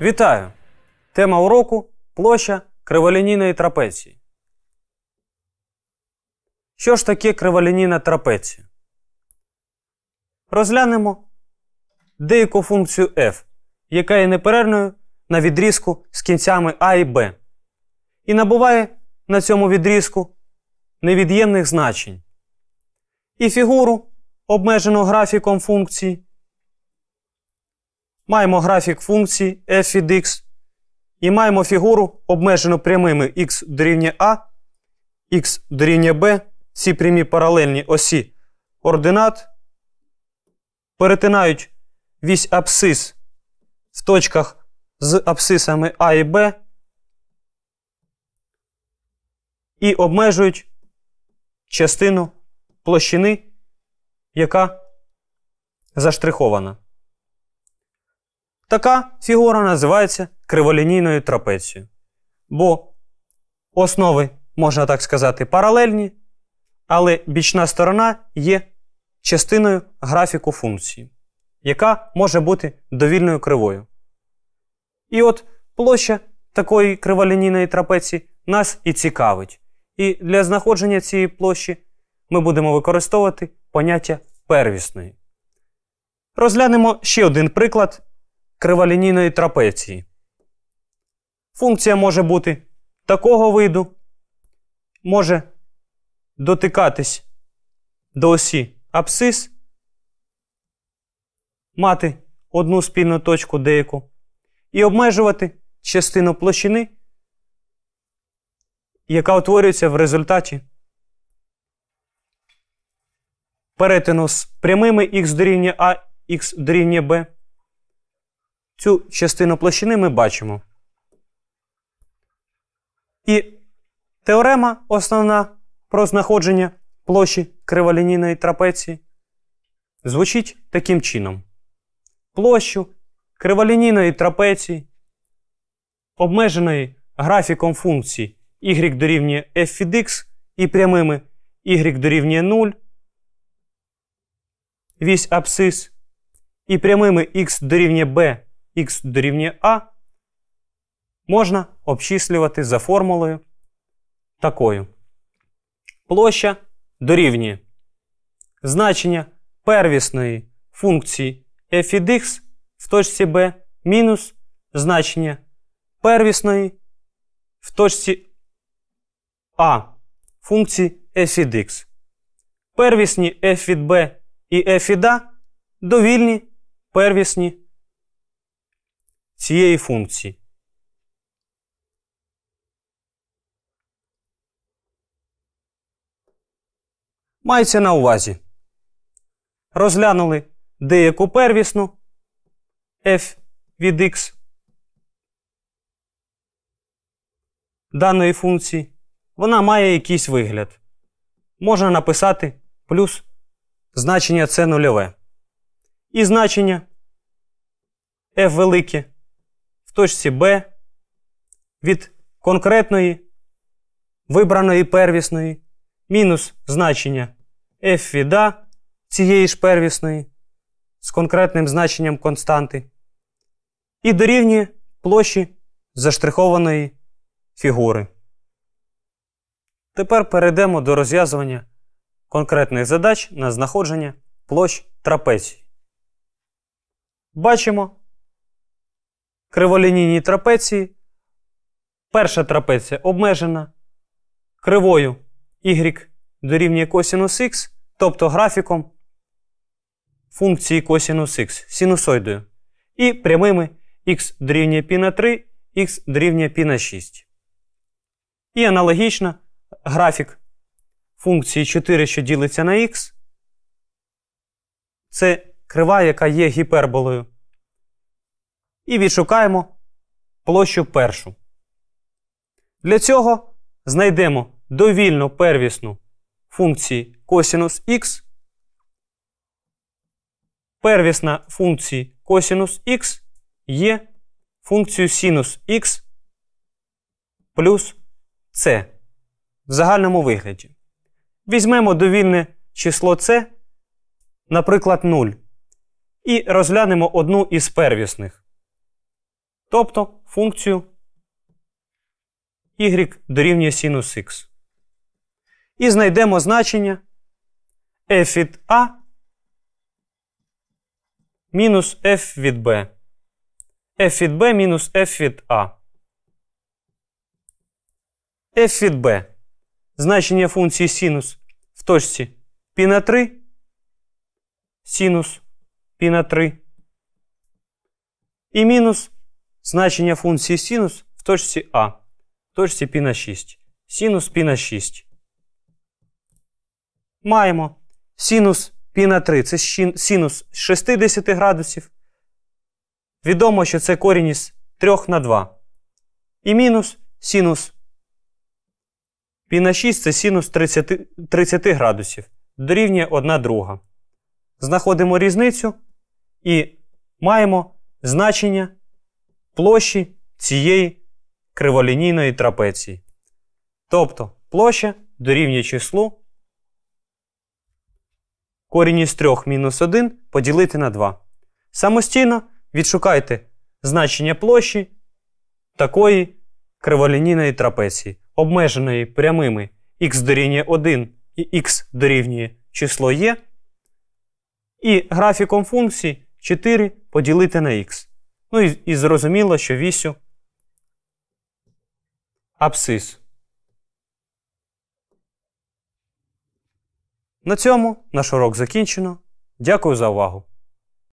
Вітаю! Тема уроку площа криволінійної трапеції. Що ж таке криволінійна трапеція? Розглянемо деяку функцію f, яка є неперервною на відрізку з кінцями А і Б. І набуває на цьому відрізку невід'ємних значень. І фігуру, обмежену графіком функції, Маємо графік функції f від x і маємо фігуру, обмежену прямими x дорівнює a, x дорівнює b, ці прямі паралельні осі ординат, перетинають вісь абсцис в точках з абсцисами А і Б і обмежують частину площини, яка заштрихована. Така фігура називається криволінійною трапецією. Бо основи, можна так сказати, паралельні, але бічна сторона є частиною графіку функції, яка може бути довільною кривою. І от площа такої криволінійної трапеції нас і цікавить. І для знаходження цієї площі ми будемо використовувати поняття первісної. Розглянемо ще один приклад криволінійної трапеції. Функція може бути такого виду, може дотикатись до осі абсцис, мати одну спільну точку деяку, і обмежувати частину площини, яка утворюється в результаті перетину з прямими х дорівнює А, х дорівнює Б. Цю частину площини ми бачимо. І теорема основна про знаходження площі криволінійної трапеції звучить таким чином. Площу криволінійної трапеції, обмеженої графіком функції y дорівнює f від x і прямими y дорівнює 0, вісь абсис і прямими x дорівнює b х дорівнює А, можна обчислювати за формулою такою. Площа дорівнює значення первісної функції f від x в точці b мінус значення первісної в точці а функції f від x. Первісні f від b і f від a довільні первісні цієї функції. Мається на увазі. Розглянули деяку первісну f від x даної функції. Вона має якийсь вигляд. Можна написати плюс значення це нульове. І значення f велике точці Б від конкретної вибраної первісної мінус значення f від A цієї ж первісної з конкретним значенням константи, і дорівнює площі заштрихованої фігури. Тепер перейдемо до розв'язування конкретних задач на знаходження площ трапеції. Бачимо, криволінійній трапеції. Перша трапеція обмежена кривою y дорівнює косінус х, тобто графіком функції косінус х синусоїдою. І прямими х дорівнює π на 3, х дорівнює π на 6. І аналогічно графік функції 4, що ділиться на х, це крива, яка є гіперболою і відшукаємо площу першу. Для цього знайдемо довільну первісну функції косінус х. Первісна функції косінус х є функцією синус х плюс c в загальному вигляді. Візьмемо довільне число c, наприклад, 0. І розглянемо одну із первісних тобто функцію y дорівнює синус x. І знайдемо значення f від А мінус f від b. f від b мінус f від A. f від b. Значення функції синус в точці π на 3 синус π на 3 і мінус Значення функції синус в точці А, в точці π на 6. Синус π на 6. Маємо синус π на 3. Це синус 60 градусів. Відомо, що це корінь із 3 на 2. І мінус синус π на 6 це синус 30 30 градусів. Дорівнює 1 друга. Знаходимо різницю і маємо значення площі цієї криволінійної трапеції. Тобто площа дорівнює числу корінь із 3 мінус 1 поділити на 2. Самостійно відшукайте значення площі такої криволінійної трапеції, обмеженої прямими х дорівнює 1 і х дорівнює число є. І графіком функції 4 поділити на х. Ну і, і зрозуміло, що вісю абсис. На цьому наш урок закінчено. Дякую за увагу!